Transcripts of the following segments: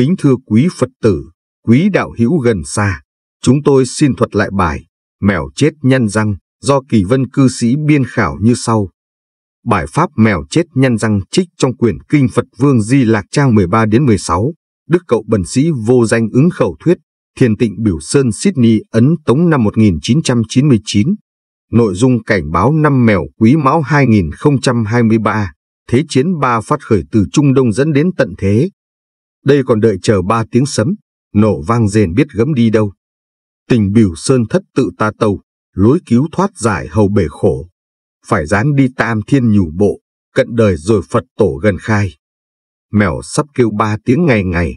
Kính thưa quý Phật tử, quý đạo hữu gần xa, chúng tôi xin thuật lại bài Mèo chết nhăn răng do kỳ vân cư sĩ biên khảo như sau. Bài pháp mèo chết nhăn răng trích trong quyển Kinh Phật Vương Di Lạc Trang 13 đến 16, Đức Cậu Bần Sĩ Vô Danh ứng khẩu thuyết, Thiền Tịnh Biểu Sơn Sydney Ấn Tống năm 1999. Nội dung cảnh báo năm mèo quý mão 2023, thế chiến ba phát khởi từ Trung Đông dẫn đến tận thế, đây còn đợi chờ ba tiếng sấm, nổ vang rền biết gấm đi đâu. Tình biểu sơn thất tự ta tàu, lối cứu thoát giải hầu bể khổ. Phải dán đi tam thiên nhủ bộ, cận đời rồi Phật tổ gần khai. Mèo sắp kêu ba tiếng ngày ngày.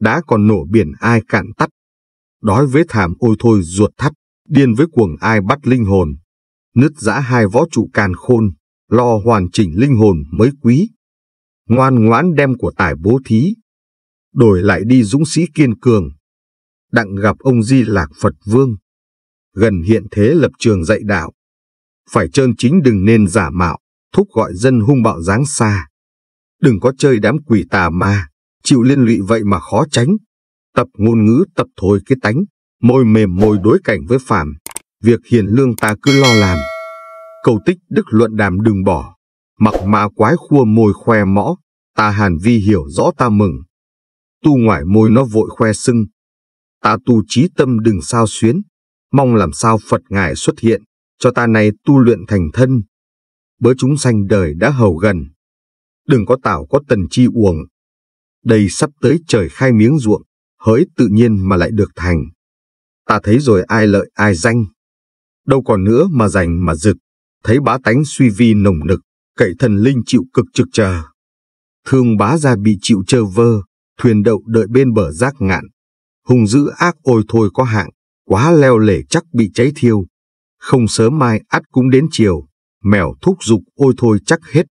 Đã còn nổ biển ai cạn tắt. Đói với thảm ôi thôi ruột thắt, điên với cuồng ai bắt linh hồn. Nứt giã hai võ trụ càn khôn, lo hoàn chỉnh linh hồn mới quý. Ngoan ngoãn đem của tài bố thí, đổi lại đi dũng sĩ kiên cường. Đặng gặp ông Di Lạc Phật Vương, gần hiện thế lập trường dạy đạo. Phải trơn chính đừng nên giả mạo, thúc gọi dân hung bạo dáng xa. Đừng có chơi đám quỷ tà ma, chịu liên lụy vậy mà khó tránh. Tập ngôn ngữ tập thôi cái tánh, môi mềm môi đối cảnh với phàm. Việc hiền lương ta cứ lo làm. Cầu tích đức luận đàm đừng bỏ, mặc mà quái khua môi khoe mõ, ta hàn vi hiểu rõ ta mừng tu ngoài môi nó vội khoe sưng. Ta tu trí tâm đừng sao xuyến, mong làm sao Phật Ngài xuất hiện, cho ta này tu luyện thành thân. Bớ chúng sanh đời đã hầu gần, đừng có tảo có tần chi uổng. Đây sắp tới trời khai miếng ruộng, hỡi tự nhiên mà lại được thành. Ta thấy rồi ai lợi ai danh. Đâu còn nữa mà giành mà giựt, thấy bá tánh suy vi nồng nực, cậy thần linh chịu cực trực chờ. Thương bá gia bị chịu trơ vơ, thuyền đậu đợi bên bờ rác ngạn. Hùng dữ ác ôi thôi có hạng, quá leo lể chắc bị cháy thiêu. Không sớm mai ắt cũng đến chiều, mèo thúc dục ôi thôi chắc hết.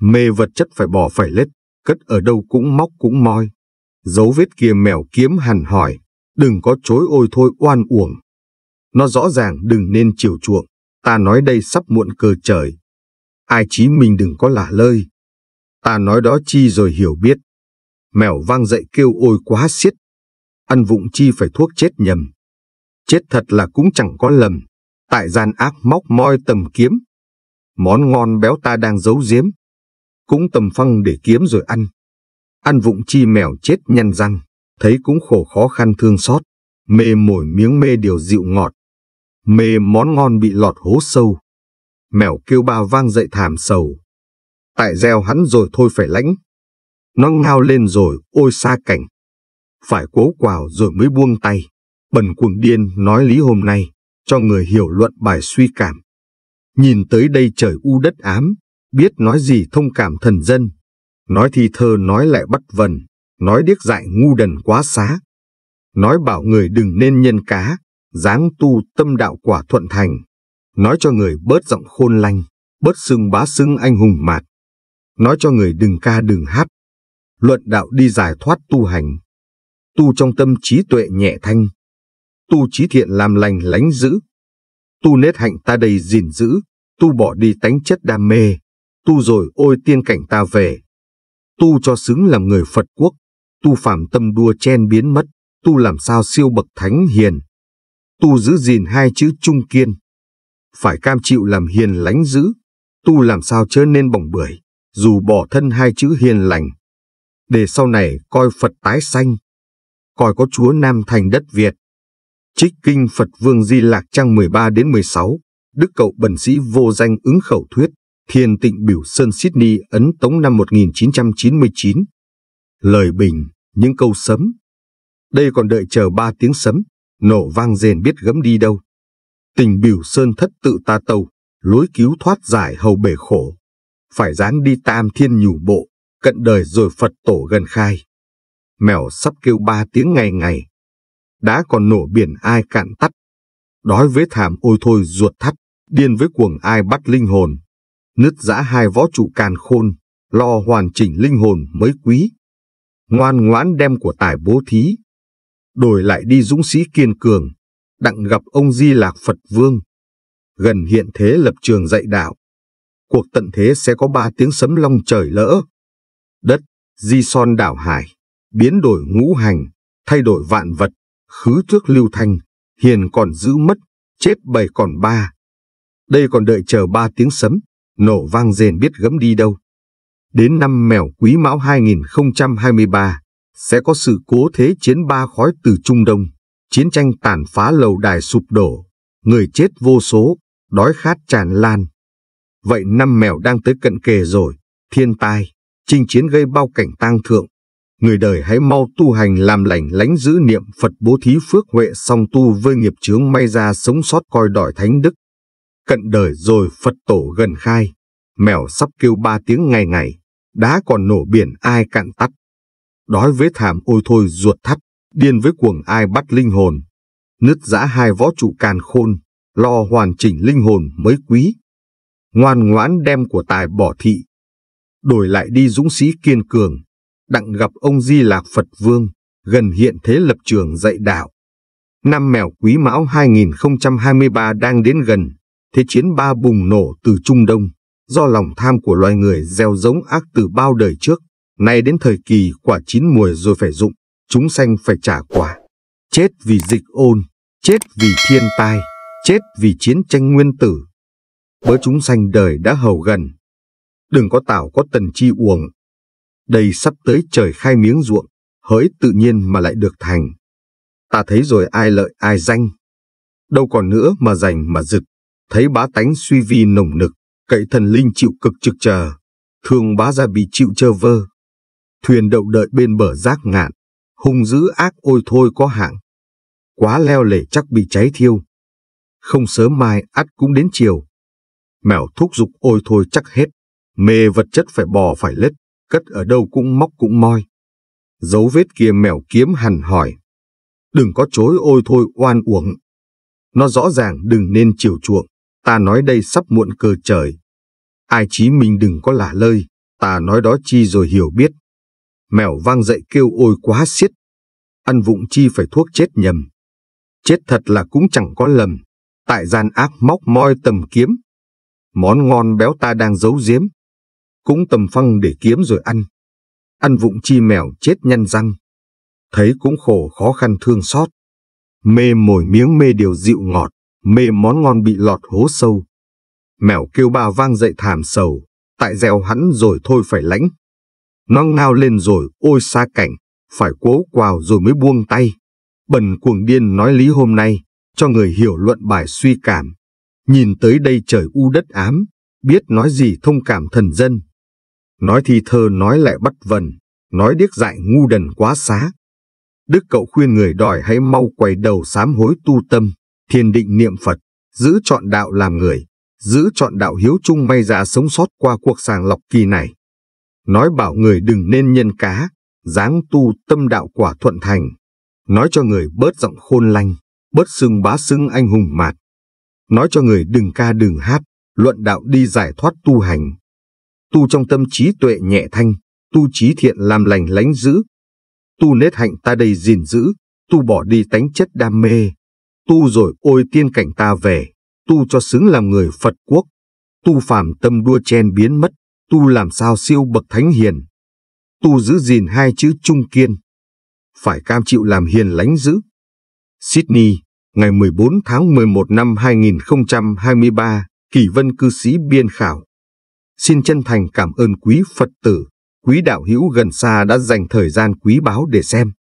Mê vật chất phải bỏ phải lết, cất ở đâu cũng móc cũng moi. Dấu vết kia mèo kiếm hằn hỏi, đừng có chối ôi thôi oan uổng. Nó rõ ràng đừng nên chiều chuộng, ta nói đây sắp muộn cờ trời. Ai chí mình đừng có lả lơi. Ta nói đó chi rồi hiểu biết, mèo vang dậy kêu ôi quá xiết. Ăn vụng chi phải thuốc chết nhầm. Chết thật là cũng chẳng có lầm, tại gian ác móc moi tầm kiếm. Món ngon béo ta đang giấu giếm, cũng tầm phăng để kiếm rồi ăn. Ăn vụng chi mèo chết nhăn răng, thấy cũng khổ khó khăn thương xót, mê mồi miếng mê điều dịu ngọt. Mê món ngon bị lọt hố sâu, mèo kêu ba vang dậy thảm sầu. Tại gieo hắn rồi thôi phải lãnh, nó ngao lên rồi ôi xa cảnh. Phải cố quào rồi mới buông tay. Bần cuồng điên nói lý hôm nay, cho người hiểu luận bài suy cảm. Nhìn tới đây trời u đất ám, biết nói gì thông cảm thần dân. Nói thì thơ nói lại bắt vần, nói điếc dại ngu đần quá xá. Nói bảo người đừng nên nhân cá, dáng tu tâm đạo quả thuận thành. Nói cho người bớt giọng khôn lanh, bớt xưng bá xưng anh hùng mạt. Nói cho người đừng ca đừng hát, luận đạo đi giải thoát tu hành, tu trong tâm trí tuệ nhẹ thanh, tu trí thiện làm lành lánh giữ, tu nết hạnh ta đầy gìn giữ, tu bỏ đi tánh chất đam mê, tu rồi ôi tiên cảnh ta về, tu cho xứng làm người Phật quốc, tu phạm tâm đua chen biến mất, tu làm sao siêu bậc thánh hiền, tu giữ gìn hai chữ trung kiên, phải cam chịu làm hiền lánh giữ, tu làm sao chớ nên bỏng bưởi, dù bỏ thân hai chữ hiền lành, để sau này coi Phật tái sanh, coi có Chúa Nam thành đất Việt. Trích kinh Phật Vương Di Lạc trang 13 đến 16, Đức Cậu Bần Sĩ Vô Danh ứng khẩu thuyết, Thiền Tịnh Biểu Sơn Sydney ấn tống năm 1999. Lời bình, những câu sấm. Đây còn đợi chờ ba tiếng sấm, nổ vang rền biết gấm đi đâu. Tình Biểu Sơn thất tự ta tàu, lối cứu thoát giải hầu bể khổ. Phải dáng đi tam thiên nhủ bộ, cận đời rồi Phật tổ gần khai. Mèo sắp kêu ba tiếng ngày ngày, đã còn nổ biển ai cạn tắt, đói với thảm ôi thôi ruột thắt, điên với cuồng ai bắt linh hồn, nứt giã hai võ trụ càn khôn, lo hoàn chỉnh linh hồn mới quý. Ngoan ngoãn đem của tài bố thí, đổi lại đi dũng sĩ kiên cường, đặng gặp ông Di Lạc Phật Vương. Gần hiện thế lập trường dạy đạo, cuộc tận thế sẽ có ba tiếng sấm long trời lỡ đất, di son đảo hải, biến đổi ngũ hành, thay đổi vạn vật, khứ trước lưu thanh, hiền còn giữ mất, chết bầy còn ba. Đây còn đợi chờ ba tiếng sấm, nổ vang rền biết gấm đi đâu. Đến năm mèo quý mão 2023, sẽ có sự cố thế chiến ba khói từ Trung Đông, chiến tranh tàn phá lầu đài sụp đổ, người chết vô số, đói khát tràn lan. Vậy năm mèo đang tới cận kề rồi, thiên tai, chinh chiến gây bao cảnh tang thượng. Người đời hãy mau tu hành làm lành lánh giữ niệm Phật bố thí phước huệ song tu với nghiệp chướng may ra sống sót coi đòi thánh đức. Cận đời rồi Phật tổ gần khai, mèo sắp kêu ba tiếng ngày ngày, đá còn nổ biển ai cạn tắt. Đói với thảm ôi thôi ruột thắt, điên với cuồng ai bắt linh hồn. Nứt giã hai võ trụ càn khôn, lo hoàn chỉnh linh hồn mới quý. Ngoan ngoãn đem của tài bỏ thị, đổi lại đi dũng sĩ kiên cường. Đặng gặp ông Di Lạc Phật Vương, gần hiện thế lập trường dạy đạo. Năm mèo quý mão 2023 đang đến gần, thế chiến ba bùng nổ từ Trung Đông, do lòng tham của loài người gieo giống ác từ bao đời trước, nay đến thời kỳ quả chín mùi rồi phải dụng, chúng sanh phải trả quả. Chết vì dịch ôn, chết vì thiên tai, chết vì chiến tranh nguyên tử. Bớ chúng sanh đời đã hầu gần, đừng có tảo có tần chi uồng, Đây sắp tới trời khai miếng ruộng, hỡi tự nhiên mà lại được thành. Ta thấy rồi ai lợi ai danh. Đâu còn nữa mà giành mà rực, thấy bá tánh suy vi nồng nực, cậy thần linh chịu cực trực chờ, thương bá gia bị chịu chơ vơ. Thuyền đậu đợi bên bờ rác ngạn, hung dữ ác ôi thôi có hạng. Quá leo lể chắc bị cháy thiêu. Không sớm mai ắt cũng đến chiều. Mèo thúc giục ôi thôi chắc hết. Mê vật chất phải bò phải lết, cất ở đâu cũng móc cũng moi. Dấu vết kia mèo kiếm hằn hỏi. Đừng có chối ôi thôi oan uổng. Nó rõ ràng đừng nên chiều chuộng, ta nói đây sắp muộn cơ trời. Ai chí mình đừng có lả lơi, ta nói đó chi rồi hiểu biết. Mèo vang dậy kêu ôi quá xiết. Ăn vụng chi phải thuốc chết nhầm. Chết thật là cũng chẳng có lầm, tại gian ác móc moi tầm kiếm. Món ngon béo ta đang giấu giếm, cũng tầm phăng để kiếm rồi ăn. Ăn vụng chi mèo chết nhăn răng. Thấy cũng khổ khó khăn thương xót. Mê mồi miếng mê điều dịu ngọt, mê món ngon bị lọt hố sâu. Mèo kêu ba vang dậy thảm sầu, tại gieo hắn rồi thôi phải lãnh. Nó ngao lên rồi ôi xa cảnh, phải cố quào rồi mới buông tay. Bần cuồng điên nói lý hôm nay, cho người hiểu luận bài suy cảm. Nhìn tới đây trời u đất ám, biết nói gì thông cảm thần dân nói thi thơ nói lại bất vần, nói điếc dại ngu đần quá xá. Đức cậu khuyên người đòi hãy mau quay đầu sám hối tu tâm, thiền định niệm Phật, giữ chọn đạo làm người, giữ chọn đạo hiếu chung may ra sống sót qua cuộc sàng lọc kỳ này. Nói bảo người đừng nên nhân cá, dáng tu tâm đạo quả thuận thành. Nói cho người bớt giọng khôn lanh, bớt xưng bá xưng anh hùng mạt. Nói cho người đừng ca đừng hát, luận đạo đi giải thoát tu hành, tu trong tâm trí tuệ nhẹ thanh, tu trí thiện làm lành lánh giữ tu nết hạnh ta đầy gìn giữ, tu bỏ đi tánh chất đam mê, tu rồi ôi tiên cảnh ta về, tu cho xứng làm người Phật quốc, tu phàm tâm đua chen biến mất, tu làm sao siêu bậc thánh hiền, tu giữ gìn hai chữ trung kiên, phải cam chịu làm hiền lánh giữ Sydney, ngày 14 tháng 11 năm 2023, Kỳ Vân cư sĩ biên khảo. Xin chân thành cảm ơn quý Phật tử, quý đạo hữu gần xa đã dành thời gian quý báu để xem.